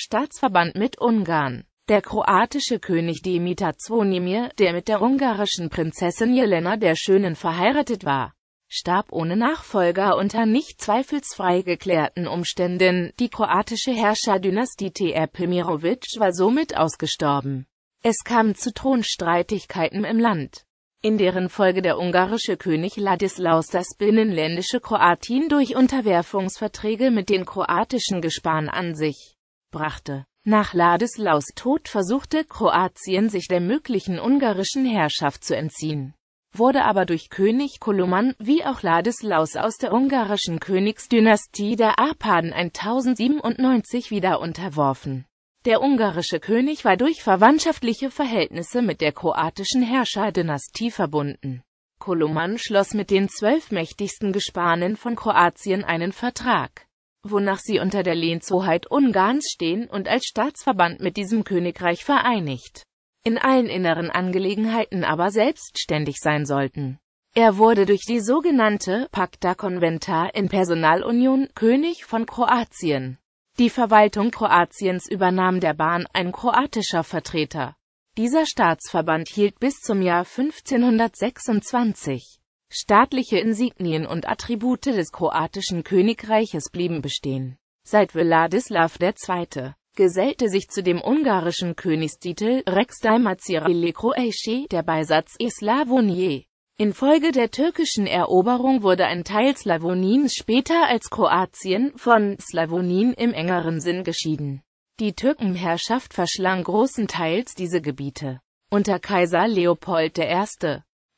Staatsverband mit Ungarn. Der kroatische König Dimitar Zvonimir, der mit der ungarischen Prinzessin Jelena der Schönen verheiratet war, starb ohne Nachfolger unter nicht zweifelsfrei geklärten Umständen, die kroatische Herrscherdynastie T.R. Tepimirović war somit ausgestorben. Es kam zu Thronstreitigkeiten im Land, in deren Folge der ungarische König Ladislaus das binnenländische Kroatien durch Unterwerfungsverträge mit den kroatischen Gespan an sich brachte. Nach Ladislaus Tod versuchte Kroatien sich der möglichen ungarischen Herrschaft zu entziehen, wurde aber durch König Koloman wie auch Ladislaus aus der ungarischen Königsdynastie der Arpaden 1097 wieder unterworfen. Der ungarische König war durch verwandtschaftliche Verhältnisse mit der kroatischen Herrscherdynastie verbunden. Koloman schloss mit den zwölf mächtigsten Gespanen von Kroatien einen Vertrag wonach sie unter der Lehnshoheit Ungarns stehen und als Staatsverband mit diesem Königreich vereinigt, in allen inneren Angelegenheiten aber selbstständig sein sollten. Er wurde durch die sogenannte Pacta Conventa in Personalunion König von Kroatien. Die Verwaltung Kroatiens übernahm der Bahn ein kroatischer Vertreter. Dieser Staatsverband hielt bis zum Jahr 1526. Staatliche Insignien und Attribute des kroatischen Königreiches blieben bestehen. Seit Vladislav II. gesellte sich zu dem ungarischen Königstitel Rex Dalmatirale Croatie der Beisatz Slavonie. Infolge der türkischen Eroberung wurde ein Teil Slavoniens später als Kroatien von Slawonien im engeren Sinn geschieden. Die Türkenherrschaft verschlang großen Teils diese Gebiete. Unter Kaiser Leopold I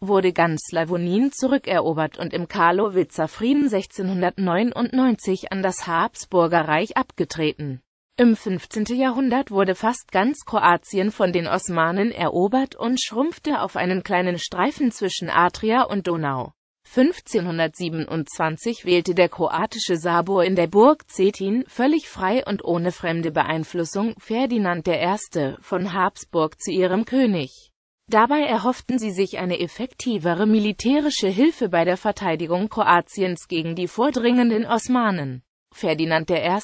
wurde ganz Slawonien zurückerobert und im Karlowitzer Frieden 1699 an das Habsburger Reich abgetreten. Im 15. Jahrhundert wurde fast ganz Kroatien von den Osmanen erobert und schrumpfte auf einen kleinen Streifen zwischen Adria und Donau. 1527 wählte der kroatische Sabor in der Burg Zetin völlig frei und ohne fremde Beeinflussung Ferdinand I. von Habsburg zu ihrem König. Dabei erhofften sie sich eine effektivere militärische Hilfe bei der Verteidigung Kroatiens gegen die vordringenden Osmanen. Ferdinand I.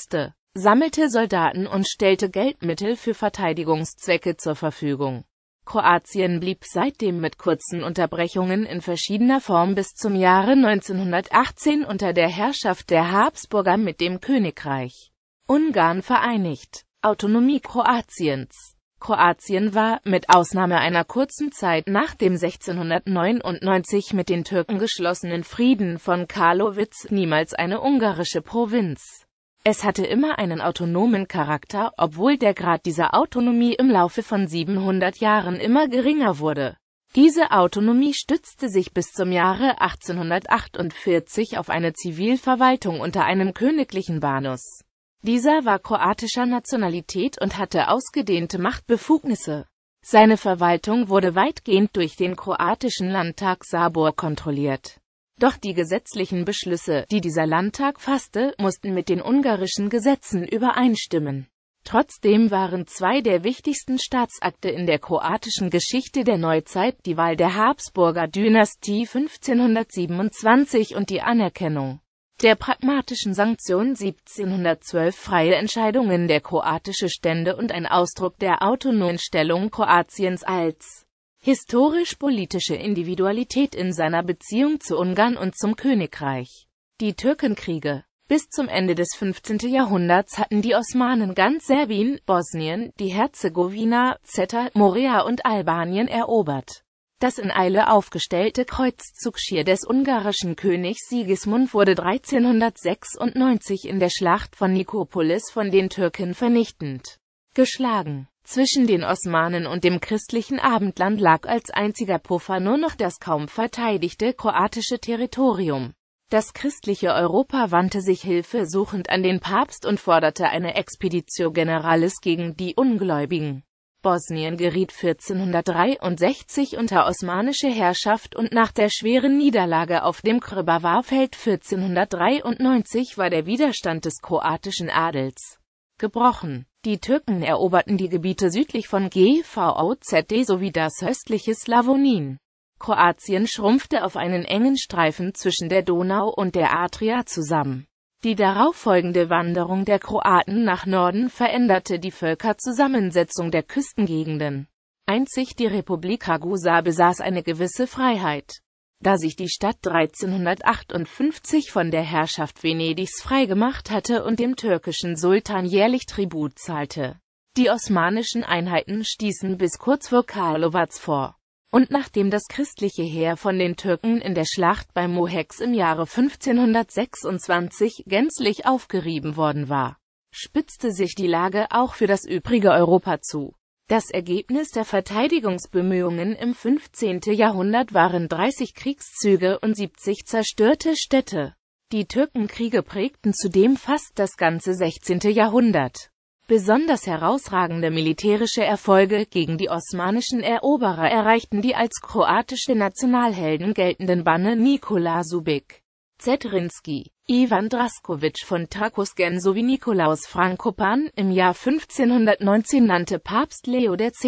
sammelte Soldaten und stellte Geldmittel für Verteidigungszwecke zur Verfügung. Kroatien blieb seitdem mit kurzen Unterbrechungen in verschiedener Form bis zum Jahre 1918 unter der Herrschaft der Habsburger mit dem Königreich Ungarn vereinigt. Autonomie Kroatiens Kroatien war, mit Ausnahme einer kurzen Zeit nach dem 1699 mit den Türken geschlossenen Frieden von Karlowitz, niemals eine ungarische Provinz. Es hatte immer einen autonomen Charakter, obwohl der Grad dieser Autonomie im Laufe von 700 Jahren immer geringer wurde. Diese Autonomie stützte sich bis zum Jahre 1848 auf eine Zivilverwaltung unter einem königlichen Banus. Dieser war kroatischer Nationalität und hatte ausgedehnte Machtbefugnisse. Seine Verwaltung wurde weitgehend durch den kroatischen Landtag Sabor kontrolliert. Doch die gesetzlichen Beschlüsse, die dieser Landtag fasste, mussten mit den ungarischen Gesetzen übereinstimmen. Trotzdem waren zwei der wichtigsten Staatsakte in der kroatischen Geschichte der Neuzeit die Wahl der Habsburger Dynastie 1527 und die Anerkennung der pragmatischen Sanktion 1712 freie Entscheidungen der kroatische Stände und ein Ausdruck der autonomen Stellung Kroatiens als historisch-politische Individualität in seiner Beziehung zu Ungarn und zum Königreich. Die Türkenkriege Bis zum Ende des 15. Jahrhunderts hatten die Osmanen ganz Serbien, Bosnien, die Herzegowina, Zeta, Morea und Albanien erobert das in Eile aufgestellte Kreuzzugschier des ungarischen Königs Sigismund wurde 1396 in der Schlacht von Nikopolis von den Türken vernichtend geschlagen. Zwischen den Osmanen und dem christlichen Abendland lag als einziger Puffer nur noch das kaum verteidigte kroatische Territorium. Das christliche Europa wandte sich hilfesuchend an den Papst und forderte eine Expeditio Generalis gegen die Ungläubigen. Bosnien geriet 1463 unter osmanische Herrschaft und nach der schweren Niederlage auf dem krbavar 1493 war der Widerstand des kroatischen Adels gebrochen. Die Türken eroberten die Gebiete südlich von GVOZD sowie das östliche Slavonin. Kroatien schrumpfte auf einen engen Streifen zwischen der Donau und der Adria zusammen. Die darauffolgende Wanderung der Kroaten nach Norden veränderte die Völkerzusammensetzung der Küstengegenden. Einzig die Republik Ragusa besaß eine gewisse Freiheit. Da sich die Stadt 1358 von der Herrschaft Venedigs freigemacht hatte und dem türkischen Sultan jährlich Tribut zahlte. Die osmanischen Einheiten stießen bis kurz vor Karlovac vor. Und nachdem das christliche Heer von den Türken in der Schlacht bei Mohex im Jahre 1526 gänzlich aufgerieben worden war, spitzte sich die Lage auch für das übrige Europa zu. Das Ergebnis der Verteidigungsbemühungen im 15. Jahrhundert waren 30 Kriegszüge und 70 zerstörte Städte. Die Türkenkriege prägten zudem fast das ganze 16. Jahrhundert. Besonders herausragende militärische Erfolge gegen die osmanischen Eroberer erreichten die als kroatische Nationalhelden geltenden Banne Nikola Subic, Zetrinski, Ivan Draskovic von Tarkusgen sowie Nikolaus Frankopan. Im Jahr 1519 nannte Papst Leo X.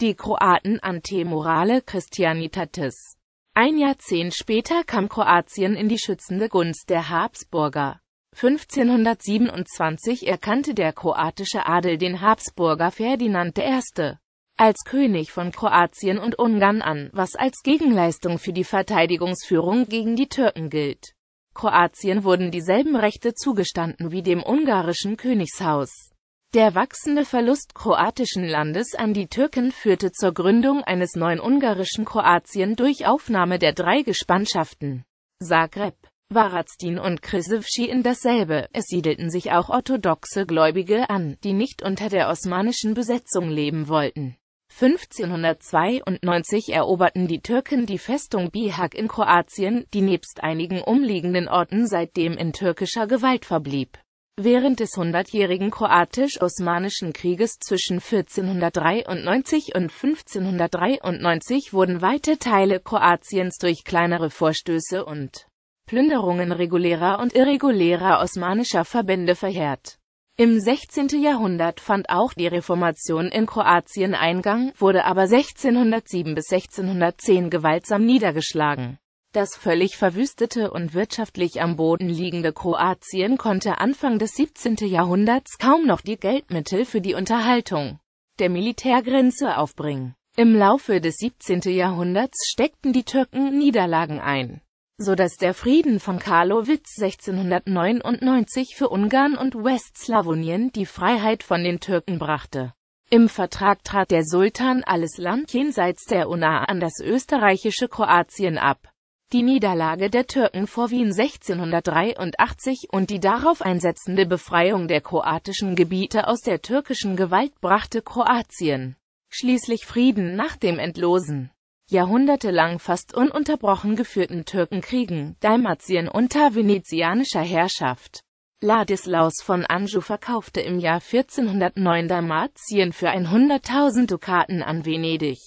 die Kroaten morale Christianitatis. Ein Jahrzehnt später kam Kroatien in die schützende Gunst der Habsburger. 1527 erkannte der kroatische Adel den Habsburger Ferdinand I. als König von Kroatien und Ungarn an, was als Gegenleistung für die Verteidigungsführung gegen die Türken gilt. Kroatien wurden dieselben Rechte zugestanden wie dem ungarischen Königshaus. Der wachsende Verlust kroatischen Landes an die Türken führte zur Gründung eines neuen ungarischen Kroatien durch Aufnahme der drei Gespannschaften. Zagreb Waraztin und Krasivci in dasselbe. Es siedelten sich auch orthodoxe Gläubige an, die nicht unter der osmanischen Besetzung leben wollten. 1592 eroberten die Türken die Festung Bihak in Kroatien, die nebst einigen umliegenden Orten seitdem in türkischer Gewalt verblieb. Während des hundertjährigen kroatisch-osmanischen Krieges zwischen 1493 und 1593 wurden weite Teile Kroatiens durch kleinere Vorstöße und Plünderungen regulärer und irregulärer osmanischer Verbände verheert. Im 16. Jahrhundert fand auch die Reformation in Kroatien Eingang, wurde aber 1607 bis 1610 gewaltsam niedergeschlagen. Das völlig verwüstete und wirtschaftlich am Boden liegende Kroatien konnte Anfang des 17. Jahrhunderts kaum noch die Geldmittel für die Unterhaltung der Militärgrenze aufbringen. Im Laufe des 17. Jahrhunderts steckten die Türken Niederlagen ein so dass der Frieden von Karlowitz 1699 für Ungarn und Westslawonien die Freiheit von den Türken brachte. Im Vertrag trat der Sultan alles Land jenseits der Una an das österreichische Kroatien ab. Die Niederlage der Türken vor Wien 1683 und die darauf einsetzende Befreiung der kroatischen Gebiete aus der türkischen Gewalt brachte Kroatien schließlich Frieden nach dem Entlosen jahrhundertelang fast ununterbrochen geführten Türkenkriegen, Dalmatien unter venezianischer Herrschaft. Ladislaus von Anjou verkaufte im Jahr 1409 Dalmatien für 100.000 Dukaten an Venedig.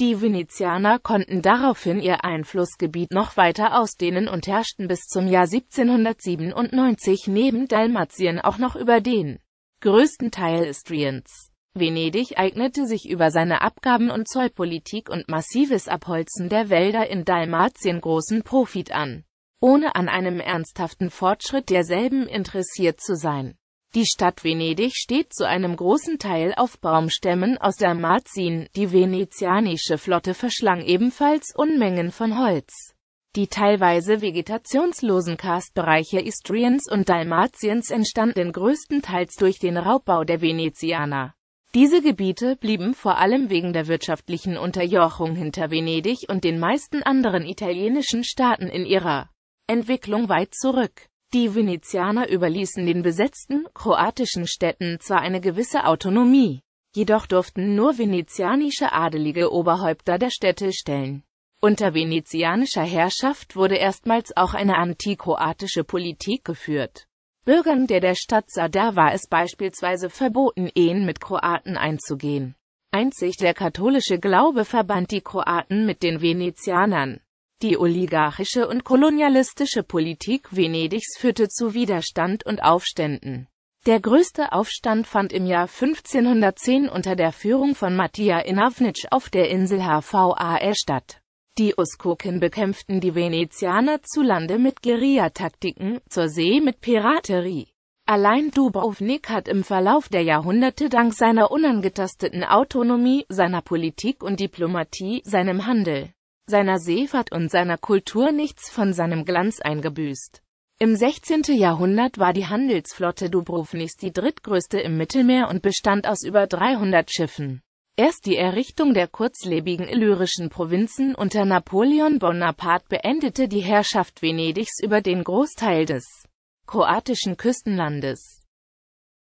Die Venezianer konnten daraufhin ihr Einflussgebiet noch weiter ausdehnen und herrschten bis zum Jahr 1797 neben Dalmatien auch noch über den größten Teil Istriens. Venedig eignete sich über seine Abgaben- und Zollpolitik und massives Abholzen der Wälder in Dalmatien großen Profit an, ohne an einem ernsthaften Fortschritt derselben interessiert zu sein. Die Stadt Venedig steht zu einem großen Teil auf Baumstämmen aus Dalmatien, die venezianische Flotte verschlang ebenfalls Unmengen von Holz. Die teilweise vegetationslosen Karstbereiche Istriens und Dalmatiens entstanden größtenteils durch den Raubbau der Venezianer. Diese Gebiete blieben vor allem wegen der wirtschaftlichen Unterjochung hinter Venedig und den meisten anderen italienischen Staaten in ihrer Entwicklung weit zurück. Die Venezianer überließen den besetzten kroatischen Städten zwar eine gewisse Autonomie, jedoch durften nur venezianische Adelige Oberhäupter der Städte stellen. Unter venezianischer Herrschaft wurde erstmals auch eine antikroatische Politik geführt Bürgern der, der Stadt Sadar war es beispielsweise verboten, Ehen mit Kroaten einzugehen. Einzig der katholische Glaube verband die Kroaten mit den Venezianern. Die oligarchische und kolonialistische Politik Venedigs führte zu Widerstand und Aufständen. Der größte Aufstand fand im Jahr 1510 unter der Führung von Matija Inavnic auf der Insel Hvar statt. Die Uskoken bekämpften die Venezianer zu Lande mit Guerillataktiken, zur See mit Piraterie. Allein Dubrovnik hat im Verlauf der Jahrhunderte dank seiner unangetasteten Autonomie, seiner Politik und Diplomatie, seinem Handel, seiner Seefahrt und seiner Kultur nichts von seinem Glanz eingebüßt. Im 16. Jahrhundert war die Handelsflotte Dubrovniks die drittgrößte im Mittelmeer und bestand aus über 300 Schiffen. Erst die Errichtung der kurzlebigen illyrischen Provinzen unter Napoleon Bonaparte beendete die Herrschaft Venedigs über den Großteil des kroatischen Küstenlandes